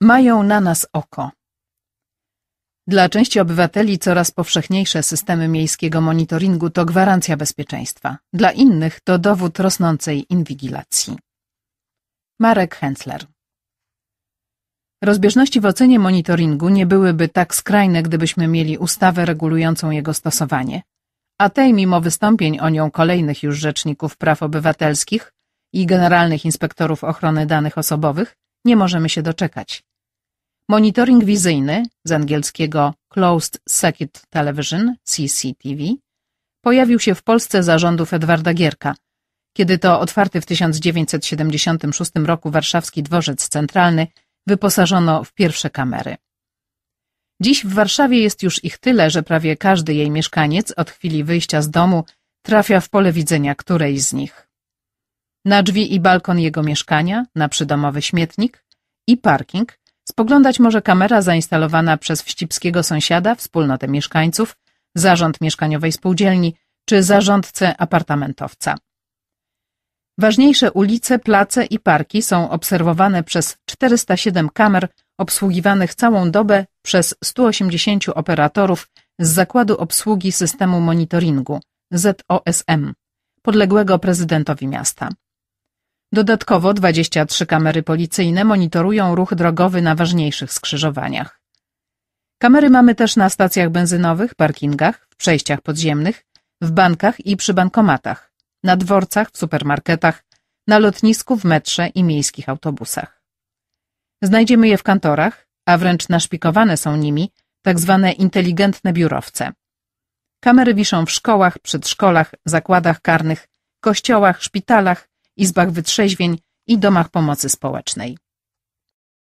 Mają na nas oko. Dla części obywateli coraz powszechniejsze systemy miejskiego monitoringu to gwarancja bezpieczeństwa, dla innych to dowód rosnącej inwigilacji. Marek Hensler Rozbieżności w ocenie monitoringu nie byłyby tak skrajne, gdybyśmy mieli ustawę regulującą jego stosowanie, a tej mimo wystąpień o nią kolejnych już rzeczników praw obywatelskich i generalnych inspektorów ochrony danych osobowych nie możemy się doczekać. Monitoring wizyjny z angielskiego Closed Circuit Television CCTV pojawił się w Polsce za rządów Edwarda Gierka, kiedy to otwarty w 1976 roku warszawski dworzec centralny wyposażono w pierwsze kamery. Dziś w Warszawie jest już ich tyle, że prawie każdy jej mieszkaniec od chwili wyjścia z domu trafia w pole widzenia którejś z nich. Na drzwi i balkon jego mieszkania, na przydomowy śmietnik i parking spoglądać może kamera zainstalowana przez wścibskiego sąsiada, wspólnotę mieszkańców, zarząd mieszkaniowej spółdzielni czy zarządcę apartamentowca. Ważniejsze ulice, place i parki są obserwowane przez 407 kamer obsługiwanych całą dobę przez 180 operatorów z Zakładu Obsługi Systemu Monitoringu ZOSM, podległego prezydentowi miasta. Dodatkowo 23 kamery policyjne monitorują ruch drogowy na ważniejszych skrzyżowaniach. Kamery mamy też na stacjach benzynowych, parkingach, w przejściach podziemnych, w bankach i przy bankomatach, na dworcach, w supermarketach, na lotnisku, w metrze i miejskich autobusach. Znajdziemy je w kantorach, a wręcz naszpikowane są nimi tzw. Tak inteligentne biurowce. Kamery wiszą w szkołach, przedszkolach, zakładach karnych, kościołach, szpitalach, izbach wytrzeźwień i domach pomocy społecznej.